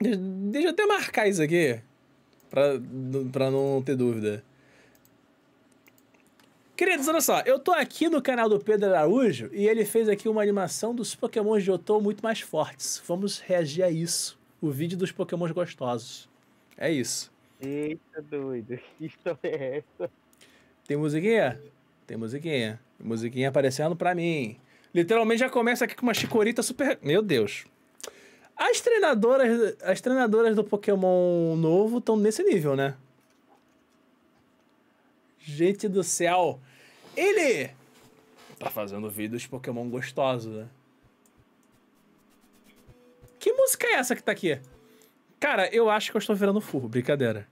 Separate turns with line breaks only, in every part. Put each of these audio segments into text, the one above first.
Deixa eu até marcar isso aqui. Pra, pra não ter dúvida. Queridos, olha só, eu tô aqui no canal do Pedro Araújo e ele fez aqui uma animação dos pokémons de Otô muito mais fortes. Vamos reagir a isso. O vídeo dos pokémons gostosos. É isso. Eita, doido. Que história é essa? Tem musiquinha? Tem musiquinha. Musiquinha aparecendo pra mim. Literalmente já começa aqui com uma chicorita super... Meu Deus. As treinadoras, as treinadoras do Pokémon novo estão nesse nível, né? Gente do céu. Ele tá fazendo vídeos Pokémon gostosos, né? Que música é essa que tá aqui? Cara, eu acho que eu estou virando furro, brincadeira.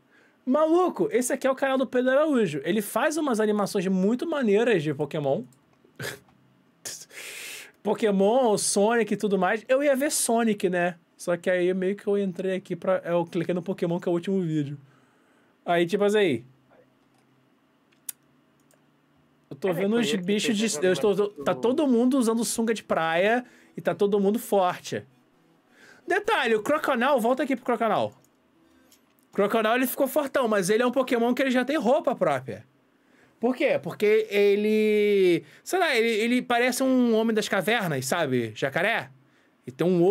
Maluco, esse aqui é o canal do Pedro Araújo. Ele faz umas animações muito maneiras de Pokémon. Pokémon, Sonic e tudo mais, eu ia ver Sonic, né? Só que aí meio que eu entrei aqui pra. Eu cliquei no Pokémon que é o último vídeo. Aí, tipo assim.
Eu tô é, vendo os bichos de. Eu estou, do... Tá todo
mundo usando sunga de praia e tá todo mundo forte. Detalhe, o Crocanal, volta aqui pro Crocanal. Crocanal ele ficou fortão, mas ele é um Pokémon que ele já tem roupa própria. Por quê? Porque ele. Sei lá, ele, ele parece um homem das cavernas, sabe? Jacaré. E tem um,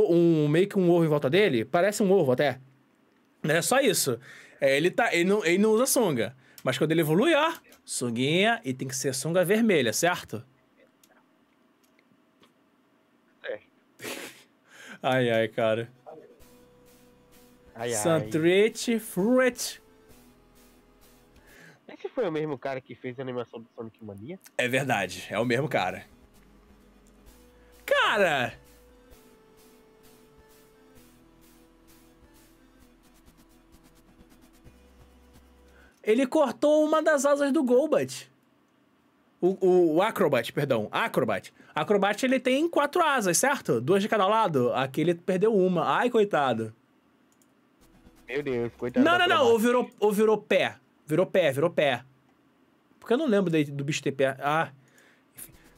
um, meio que um ovo em volta dele. Parece um ovo até. É só isso. É, ele, tá, ele, não, ele não usa sunga. Mas quando ele evolui, ó, sunguinha e tem que ser sunga vermelha, certo? É. ai, ai, cara. Ai, ai. Santrich Fruit esse é foi o mesmo cara que fez a animação do Sonic Mania? É verdade, é o mesmo cara. Cara! Ele cortou uma das asas do Golbat. O, o, o, Acrobat, perdão. Acrobat. Acrobat ele tem quatro asas, certo? Duas de cada lado. Aqui ele perdeu uma. Ai, coitado. Meu Deus, coitado. Não, não, não. Ou virou, ou virou pé. Virou pé, virou pé. Porque eu não lembro do bicho ter pé. Ah.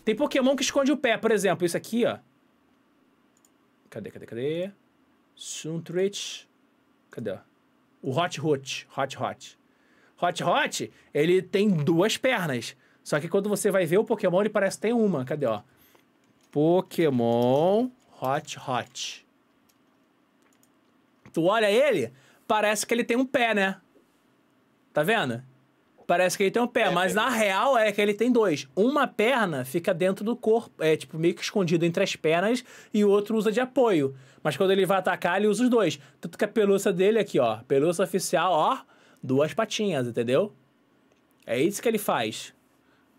Tem Pokémon que esconde o pé, por exemplo. Isso aqui, ó. Cadê, cadê, cadê? Suntrich. Cadê? O Hot Hot. Hot Hot. Hot Hot, ele tem duas pernas. Só que quando você vai ver o Pokémon, ele parece que tem uma. Cadê, ó? Pokémon Hot Hot. Tu olha ele, parece que ele tem um pé, né? Tá vendo? Parece que ele tem um pé, é, mas é. na real é que ele tem dois. Uma perna fica dentro do corpo, é tipo meio que escondido entre as pernas, e o outro usa de apoio. Mas quando ele vai atacar, ele usa os dois. Tanto que a pelúcia dele aqui, ó, pelúcia oficial, ó, duas patinhas, entendeu? É isso que ele faz,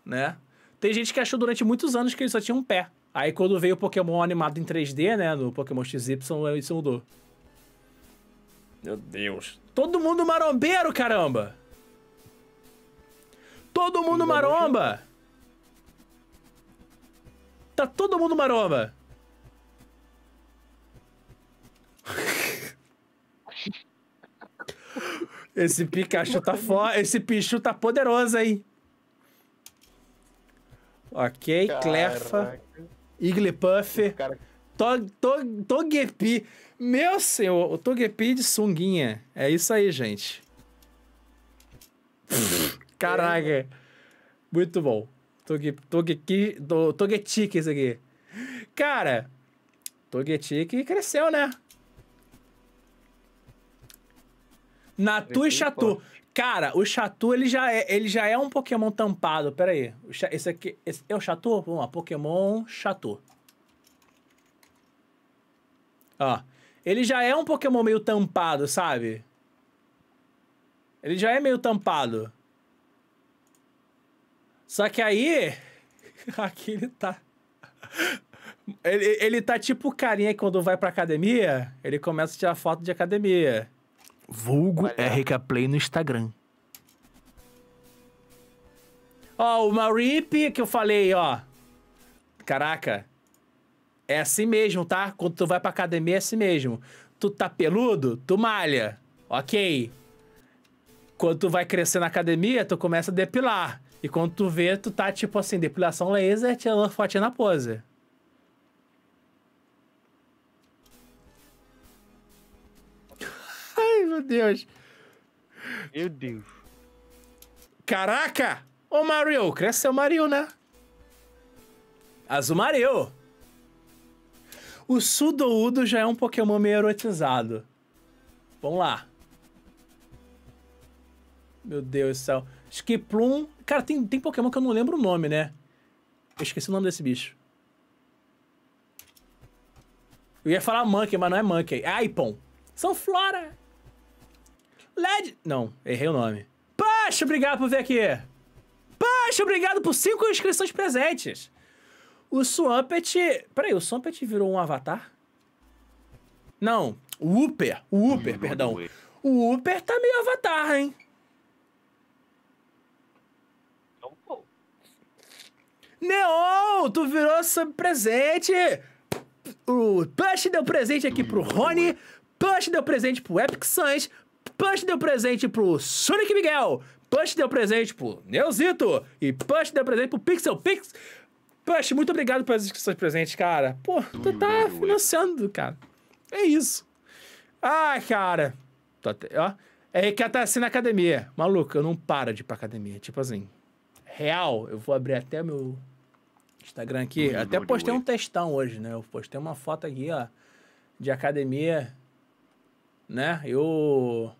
né? Tem gente que achou durante muitos anos que ele só tinha um pé. Aí quando veio o Pokémon animado em 3D, né, no Pokémon XY, isso mudou. Meu Deus. Todo mundo marombeiro, caramba! todo mundo maromba! Tá todo mundo maromba! Esse Pikachu tá foda. Esse Pichu tá poderoso, aí. Ok, Caraca. Clefa. Iglypuff. Tog, tog, togepi. Meu senhor, o Togepi de sunguinha. É isso aí, gente. Caraca. Muito bom. Togeki, Togetic isso aqui. Cara, Togetic cresceu, né? Natu e Chatu. Cara, o Chatu ele já é, ele já é um Pokémon tampado. Pera aí. Esse aqui esse é o Chatu? Vamos lá, Pokémon Chatu. Ó. Ele já é um Pokémon meio tampado, sabe? Ele já é meio tampado. Só que aí. Aqui ele tá. Ele, ele tá tipo o carinha que quando vai pra academia, ele começa a tirar foto de academia. Vulgo RK Play no Instagram. Ó, o Marip que eu falei, ó. Caraca. É assim mesmo, tá? Quando tu vai pra academia, é assim mesmo. Tu tá peludo, tu malha. Ok. Quando tu vai crescer na academia, tu começa a depilar. E quando tu vê, tu tá tipo assim, depilação laser, tirando a fotinha na pose. Ai, meu Deus. Meu Deus. Caraca! Ô Mario, cresce seu Mario, né? Azul Mario. O Sudoudo já é um Pokémon meio erotizado. Vamos lá. Meu Deus do céu. Skiplum. Cara, tem, tem Pokémon que eu não lembro o nome, né? Eu esqueci o nome desse bicho. Eu ia falar Monkey, mas não é Monkey. É Aipon. São Flora. Led... Não, errei o nome. Poxa, obrigado por vir aqui. Poxa, obrigado por cinco inscrições presentes. O Swampet... Peraí, o Swampet virou um avatar? Não, o Upper. O Upper, perdão. O Upper tá meio avatar, hein? Neon, tu virou sub presente. O Push deu presente aqui pro Rony. Push deu presente pro Epic Suns, Push deu presente pro Sonic Miguel. Push deu presente pro Neuzito. E Push deu presente pro Pixel Pix. Push, muito obrigado pelas inscrições presentes, cara. Pô, tu tá financiando, cara. É isso. Ah, cara. Tô até, ó. É que tá assim na academia. Maluco, eu não paro de ir pra academia. Tipo assim, real, eu vou abrir até meu Instagram aqui. Até postei um textão hoje, né? Eu postei uma foto aqui, ó, de academia, né? Eu.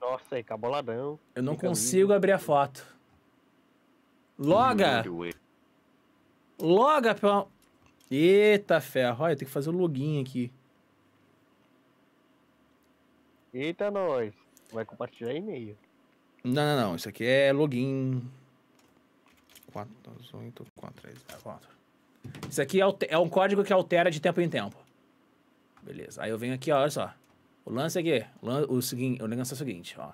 Nossa, aí, caboladão. Eu não Fica consigo lindo. abrir a foto. Loga! Loga, pelo. Eita ferro, olha, tem que fazer o um login aqui. Eita, nós. Vai compartilhar e-mail. Não, não, não. Isso aqui é login. 4, 2, 8, 4, 3, 4. Isso aqui é, é, um código que altera de tempo em tempo. Beleza. Aí eu venho aqui, ó, olha só. O lance aqui, o, seguinte, o negócio é o seguinte, ó.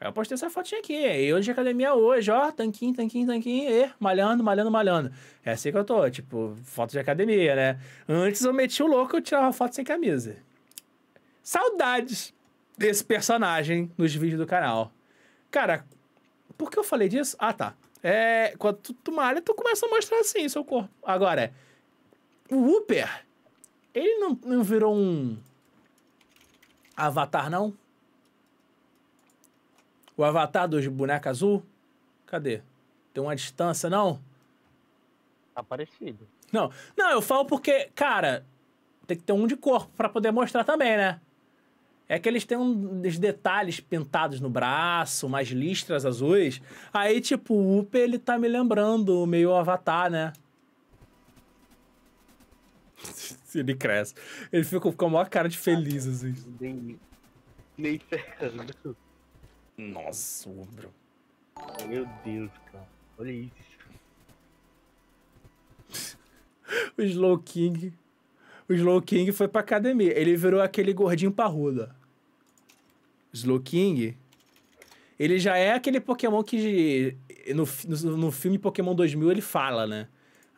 Aí eu postei essa fotinha aqui. E hoje é academia hoje, ó. Tanquinho, tanquinho, tanquinho. E malhando, malhando, malhando. É assim que eu tô. Tipo, foto de academia, né? Antes eu meti o louco, eu tirava foto sem camisa. Saudades desse personagem nos vídeos do canal. Cara, por que eu falei disso? Ah, tá. É, quando tu, tu malha, tu começa a mostrar assim seu corpo. Agora, o Upper, ele não, não virou um avatar, não? O avatar dos boneca azul? Cadê? Tem uma distância, não? Tá parecido. Não, não, eu falo porque, cara, tem que ter um de corpo para poder mostrar também, né? É que eles têm uns detalhes pintados no braço, umas listras azuis. Aí, tipo, o Upe, ele tá me lembrando meio Avatar, né? ele cresce. Ele ficou com a maior cara de feliz, ah, assim. Nem, nem ferro. Nossa, bro. Meu Deus, cara. Olha isso. o Slow King. O Slow King foi pra academia. Ele virou aquele gordinho parrudo. Slowking, ele já é aquele Pokémon que no, no, no, filme Pokémon 2000 ele fala, né?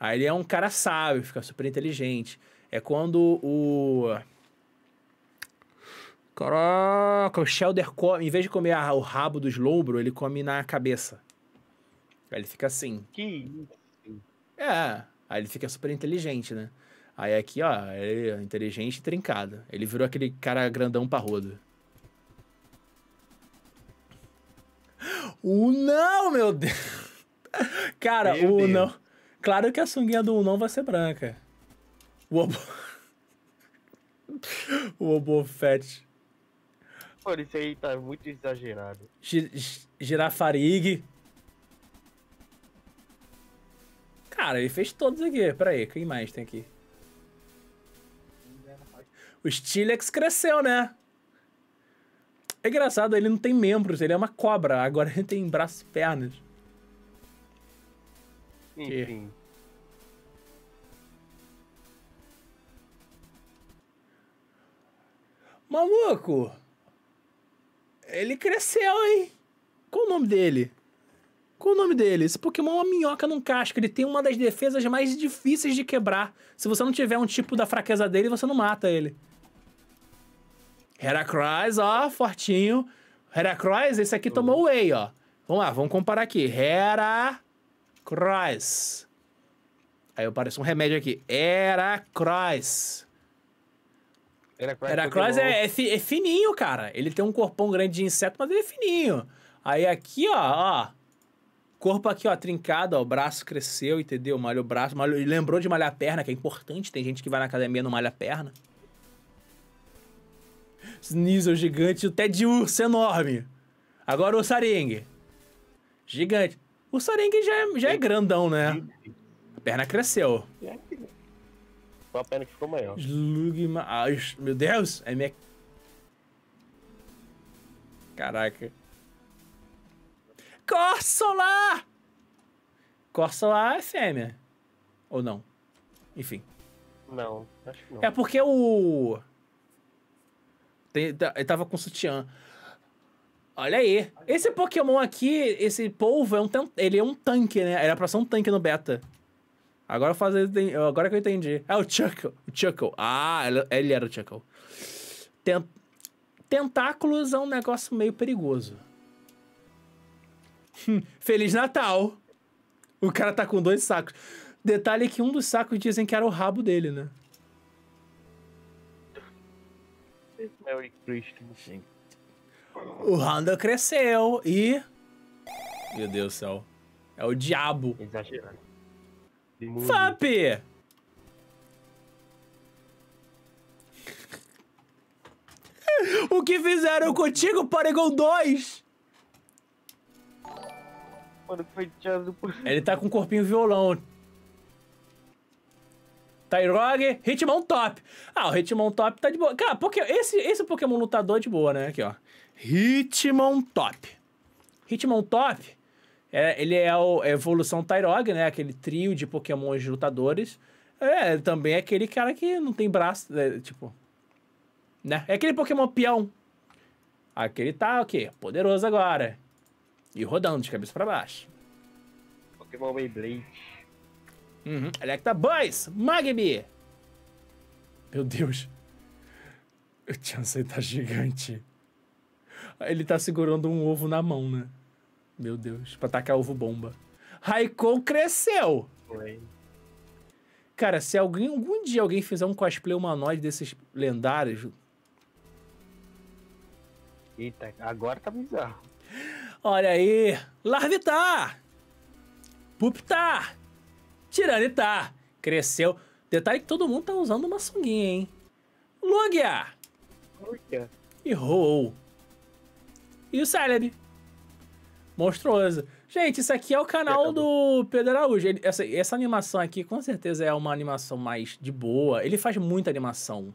Aí ele é um cara sábio, fica super inteligente. É quando o... Caraca, o Shelder come, em vez de comer o rabo do Slowbro, ele come na cabeça. Aí ele fica assim. Que É, aí ele fica super inteligente, né? Aí aqui, ó, ele é inteligente e trincado. Ele virou aquele cara grandão parrudo. O não, meu Deus! Cara, meu o Deus. não. Claro que a sunguinha do não vai ser branca. O obo... o obofete. Mano, isso aí tá muito exagerado. girafarig. Cara, ele fez todos aqui. Pera aí, quem mais tem aqui? O Stilex cresceu, né? É engraçado, ele não tem membros, ele é uma cobra. Agora ele tem braços e pernas. Enfim. Que... Maluco! Ele cresceu, hein? Qual o nome dele? Qual o nome dele? Esse Pokémon é uma minhoca num casco. Ele tem uma das defesas mais difíceis de quebrar. Se você não tiver um tipo da fraqueza dele, você não mata ele. Heracross, ó, fortinho. Heracross, esse aqui tomou tomou whey, ó. Vamos lá, vamos comparar aqui. Heracross. Aí apareceu um remédio aqui. Heracross. Heracross, é, é, é, fininho, cara. Ele tem um corpão grande de inseto, mas ele é fininho. Aí aqui, ó, ó. Corpo aqui, ó, trincado, ó, o braço cresceu, entendeu? Malha o braço, malha, lembrou de malhar a perna, que é importante. Tem gente que vai na academia e não malha a perna. Sneasel gigante e o Ted Urso enorme. Agora o Sarengue. Gigante. O Sarengue já é, já é grandão, né? A perna cresceu. É Só a perna que ficou maior. Slugma. Ai, meu Deus! É minha. Caraca. Corsola! Corsola é fêmea. Ou não? Enfim. Não, acho que não. É porque o. Tá, ele tava com sutiã. Olha aí. Esse Pokémon aqui, esse polvo, é um ele é um tanque, né? Era pra ser um tanque no beta. Agora, fazer, agora que eu entendi. É o Chuckle. O Chuckle. Ah, ele era o Chuckle. Tent... Tentáculos é um negócio meio perigoso. Hum, Feliz Natal! O cara tá com dois sacos. Detalhe é que um dos sacos dizem que era o rabo dele, né? Samuel e Sim. O Randa cresceu e. Meu Deus do céu. É o diabo. Exagerando. FAP! o que fizeram contigo, Paragon 2? Mano, foi Ele tá com um corpinho violão. Tyrog, tá, Hitmon Top. Ah, o Hitmon Top tá de boa. Cara, porque esse, esse Pokémon lutador é de boa, né? Aqui, ó. Hitmon Top. Hitmon Top, é, ele é o, é a evolução Tyrog, né? Aquele trio de Pokémons lutadores. É, também é aquele cara que não tem braço, é, tipo... Né? É aquele Pokémon peão. Aquele tá, o quê? Poderoso agora. E rodando de cabeça para baixo. Pokémon Beyblade. Uhum. Electabuzz, Magby. Meu Deus. O Chansey tá gigante. Ele tá segurando um ovo na mão, né? Meu Deus, pra tacar ovo bomba. Raikou cresceu. Foi. Cara, se alguém, algum dia alguém fizer um cosplay humanoide desses lendários. Eita, agora tá bizarro. Olha aí! Larvitar! Puptar! Tirani tá. Cresceu. Detalhe que todo mundo tá usando uma sunguinha, hein? Lugia! Lugia. E Rou. E o Salad Monstruoso. Gente, isso aqui é o canal do Pedro Araújo. Ele, essa, essa animação aqui, com certeza, é uma animação mais de boa. Ele faz muita animação.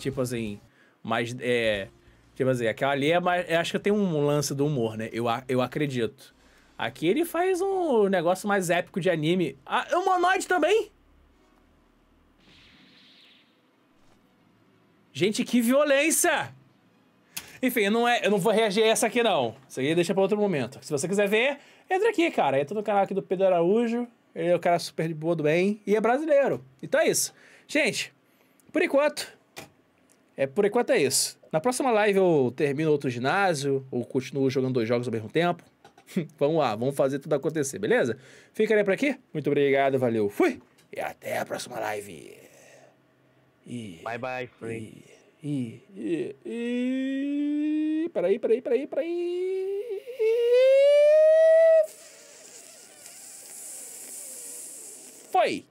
Tipo assim, mais... É, tipo assim, aquela ali é mais... Acho que tem um lance do humor, né? Eu, eu acredito. Aqui ele faz um negócio mais épico de anime. Ah, humanoide é também? Gente, que violência! Enfim, não é, eu não vou reagir a essa aqui, não. Isso aí deixa pra outro momento. Se você quiser ver, entra aqui, cara. Entra no canal aqui do Pedro Araújo. Ele é o um cara super de boa do bem e é brasileiro. Então é isso. Gente, por enquanto... É, por enquanto é isso. Na próxima live eu termino outro ginásio ou continuo jogando dois jogos ao mesmo tempo. vamos lá, vamos fazer tudo acontecer, beleza? Ficarei por aqui. Muito obrigado, valeu, fui. E até a próxima live. E, bye bye, free. E, e, e, e, peraí, peraí, peraí, peraí. Foi!